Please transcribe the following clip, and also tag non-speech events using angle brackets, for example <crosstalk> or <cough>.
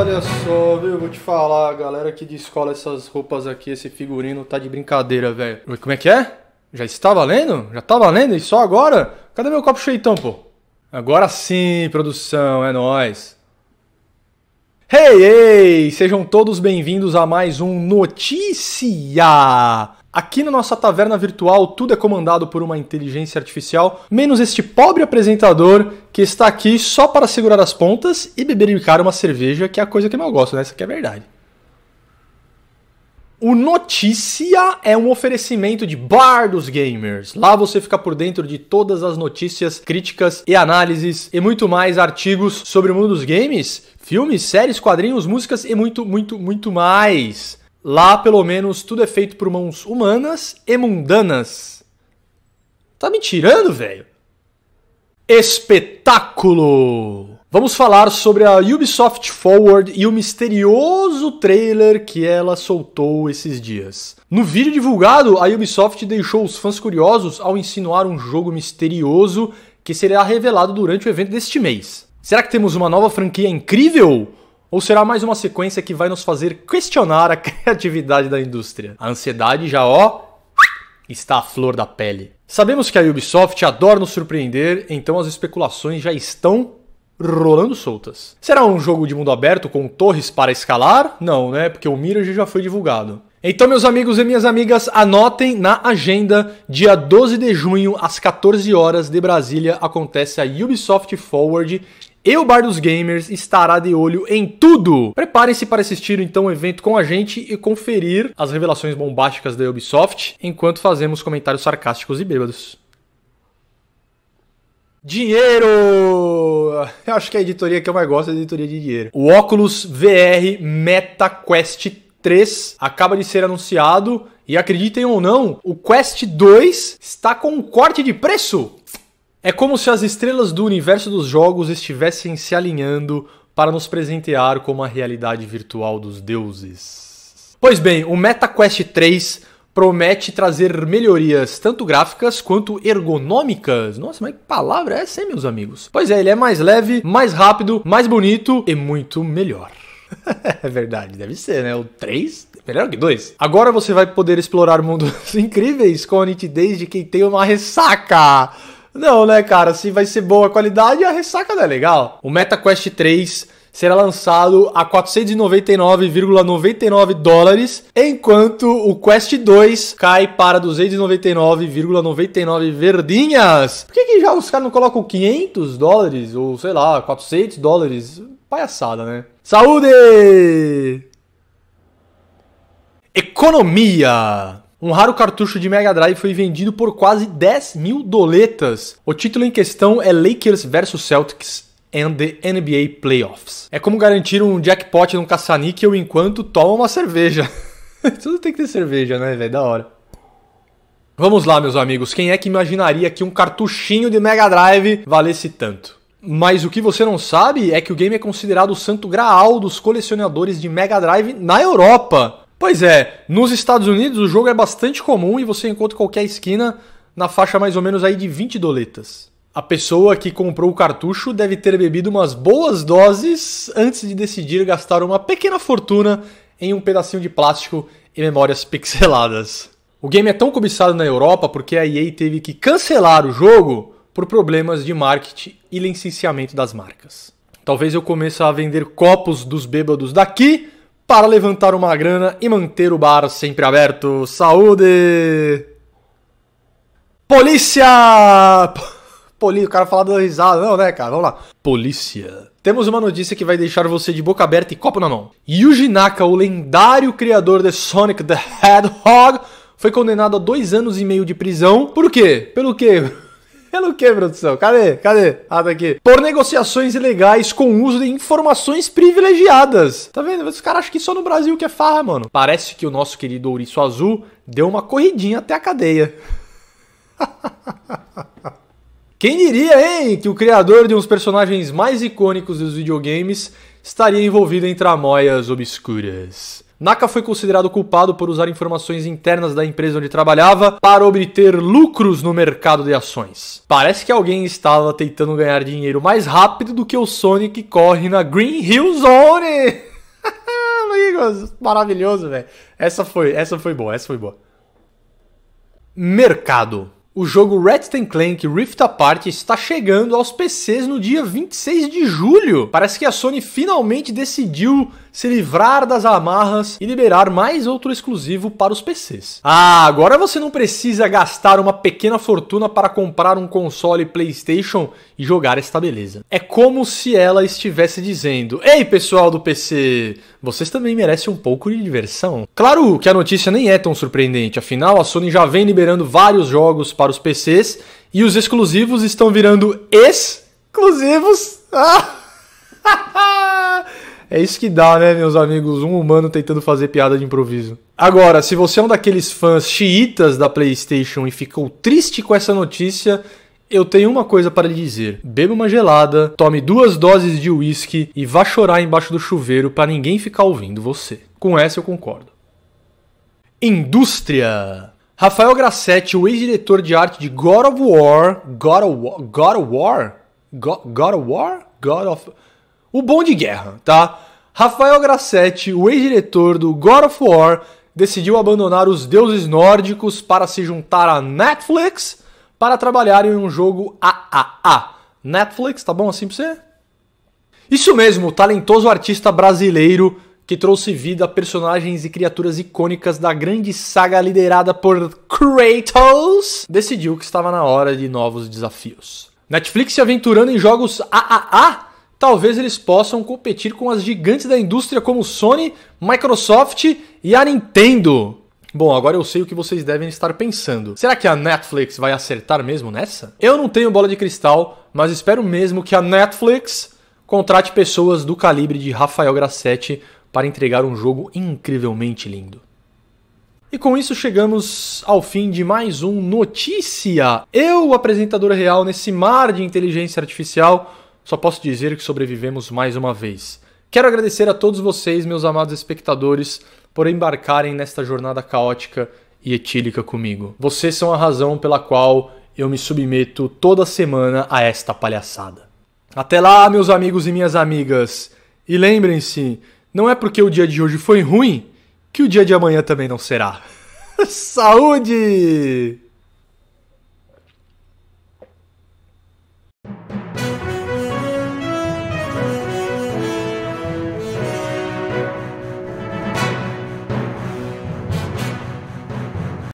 Olha só, viu? Vou te falar, a galera que descola essas roupas aqui, esse figurino, tá de brincadeira, velho. Como é que é? Já está valendo? Já tá valendo? E só agora? Cadê meu copo cheitão, pô? Agora sim, produção, é nós. Hey, hey! Sejam todos bem-vindos a mais um Notícia! Aqui na nossa taverna virtual, tudo é comandado por uma inteligência artificial, menos este pobre apresentador que está aqui só para segurar as pontas e ficar uma cerveja, que é a coisa que eu não gosto, né? Isso aqui é verdade. O Notícia é um oferecimento de Bar dos Gamers. Lá você fica por dentro de todas as notícias, críticas e análises e muito mais artigos sobre o mundo dos games, filmes, séries, quadrinhos, músicas e muito, muito, muito mais. Lá, pelo menos, tudo é feito por mãos humanas e mundanas. Tá me tirando, velho? Espetáculo! Vamos falar sobre a Ubisoft Forward e o misterioso trailer que ela soltou esses dias. No vídeo divulgado, a Ubisoft deixou os fãs curiosos ao insinuar um jogo misterioso que será revelado durante o evento deste mês. Será que temos uma nova franquia incrível? Ou será mais uma sequência que vai nos fazer questionar a <laughs> criatividade da indústria? A ansiedade já, ó, está à flor da pele. Sabemos que a Ubisoft adora nos surpreender, então as especulações já estão rolando soltas. Será um jogo de mundo aberto com torres para escalar? Não, né? Porque o Mirage já foi divulgado. Então, meus amigos e minhas amigas, anotem na agenda, dia 12 de junho, às 14 horas de Brasília, acontece a Ubisoft Forward, e o Bar dos Gamers estará de olho em tudo! Preparem-se para assistir então o evento com a gente e conferir as revelações bombásticas da Ubisoft enquanto fazemos comentários sarcásticos e bêbados. Dinheiro! Eu acho que é a editoria que eu mais gosto é a editoria de dinheiro. O óculos VR Meta Quest 3 acaba de ser anunciado e acreditem ou não, o Quest 2 está com um corte de preço. É como se as estrelas do universo dos jogos estivessem se alinhando para nos presentear com a realidade virtual dos deuses. Pois bem, o MetaQuest 3 promete trazer melhorias tanto gráficas quanto ergonômicas. Nossa, mas que palavra é essa, hein, meus amigos? Pois é, ele é mais leve, mais rápido, mais bonito e muito melhor. <laughs> é verdade, deve ser, né? O 3 é melhor que 2. Agora você vai poder explorar mundos <laughs> incríveis com a nitidez de quem tem uma ressaca. Não, né, cara? Se vai ser boa a qualidade, a ressaca não é legal. O MetaQuest 3 será lançado a 499,99 dólares, enquanto o Quest 2 cai para 299,99 verdinhas. Por que, que já os caras não colocam 500 dólares ou sei lá, 400 dólares? Palhaçada, né? Saúde! Economia! Um raro cartucho de Mega Drive foi vendido por quase 10 mil doletas. O título em questão é Lakers vs Celtics and the NBA Playoffs. É como garantir um jackpot num caça-níquel enquanto toma uma cerveja. <laughs> Tudo tem que ter cerveja, né, velho? Da hora. Vamos lá, meus amigos. Quem é que imaginaria que um cartuchinho de Mega Drive valesse tanto? Mas o que você não sabe é que o game é considerado o santo graal dos colecionadores de Mega Drive na Europa. Pois é, nos Estados Unidos o jogo é bastante comum e você encontra qualquer esquina na faixa mais ou menos aí de 20 doletas. A pessoa que comprou o cartucho deve ter bebido umas boas doses antes de decidir gastar uma pequena fortuna em um pedacinho de plástico e memórias pixeladas. O game é tão cobiçado na Europa porque a EA teve que cancelar o jogo por problemas de marketing e licenciamento das marcas. Talvez eu comece a vender copos dos bêbados daqui para levantar uma grana e manter o bar sempre aberto. Saúde! Polícia! Polícia, o cara fala dando risada, não, né, cara? Vamos lá. Polícia. Temos uma notícia que vai deixar você de boca aberta e copo na mão. Yuji Naka, o lendário criador de Sonic the Hedgehog, foi condenado a dois anos e meio de prisão. Por quê? Pelo quê? Pelo que, produção? Cadê? Cadê? Ah, tá aqui. Por negociações ilegais com uso de informações privilegiadas. Tá vendo? Os caras acham que só no Brasil que é farra, mano. Parece que o nosso querido ouriço azul deu uma corridinha até a cadeia. <laughs> Quem diria, hein, que o criador de um dos personagens mais icônicos dos videogames estaria envolvido em tramóias obscuras? Naka foi considerado culpado por usar informações internas da empresa onde trabalhava para obter lucros no mercado de ações. Parece que alguém estava tentando ganhar dinheiro mais rápido do que o Sonic corre na Green Hill Zone. Amigos, <laughs> maravilhoso, velho. Essa foi, essa foi boa, essa foi boa. Mercado. O jogo Ratchet Clank Rift Apart está chegando aos PCs no dia 26 de julho. Parece que a Sony finalmente decidiu se livrar das amarras e liberar mais outro exclusivo para os PCs. Ah, agora você não precisa gastar uma pequena fortuna para comprar um console PlayStation e jogar esta beleza. É como se ela estivesse dizendo: Ei, pessoal do PC, vocês também merecem um pouco de diversão. Claro que a notícia nem é tão surpreendente, afinal a Sony já vem liberando vários jogos para os PCs e os exclusivos estão virando exclusivos. <laughs> Ah! É isso que dá, né, meus amigos? Um humano tentando fazer piada de improviso. Agora, se você é um daqueles fãs chiitas da PlayStation e ficou triste com essa notícia, eu tenho uma coisa para lhe dizer. Beba uma gelada, tome duas doses de uísque e vá chorar embaixo do chuveiro para ninguém ficar ouvindo você. Com essa eu concordo. Indústria. Rafael Grassetti, o ex-diretor de arte de God of War, God of War, God of War, God, God of War, God of o Bom de Guerra, tá? Rafael Grassetti, o ex-diretor do God of War, decidiu abandonar os deuses nórdicos para se juntar à Netflix para trabalhar em um jogo AAA. Netflix, tá bom assim pra você? Isso mesmo, o talentoso artista brasileiro que trouxe vida a personagens e criaturas icônicas da grande saga liderada por Kratos, decidiu que estava na hora de novos desafios. Netflix se aventurando em jogos AAA talvez eles possam competir com as gigantes da indústria como Sony, Microsoft e a Nintendo. Bom, agora eu sei o que vocês devem estar pensando. Será que a Netflix vai acertar mesmo nessa? Eu não tenho bola de cristal, mas espero mesmo que a Netflix contrate pessoas do calibre de Rafael Grassetti para entregar um jogo incrivelmente lindo. E com isso chegamos ao fim de mais um Notícia. Eu, o apresentador real nesse mar de inteligência artificial, só posso dizer que sobrevivemos mais uma vez. Quero agradecer a todos vocês, meus amados espectadores, por embarcarem nesta jornada caótica e etílica comigo. Vocês são a razão pela qual eu me submeto toda semana a esta palhaçada. Até lá, meus amigos e minhas amigas. E lembrem-se, não é porque o dia de hoje foi ruim que o dia de amanhã também não será. <laughs> Saúde!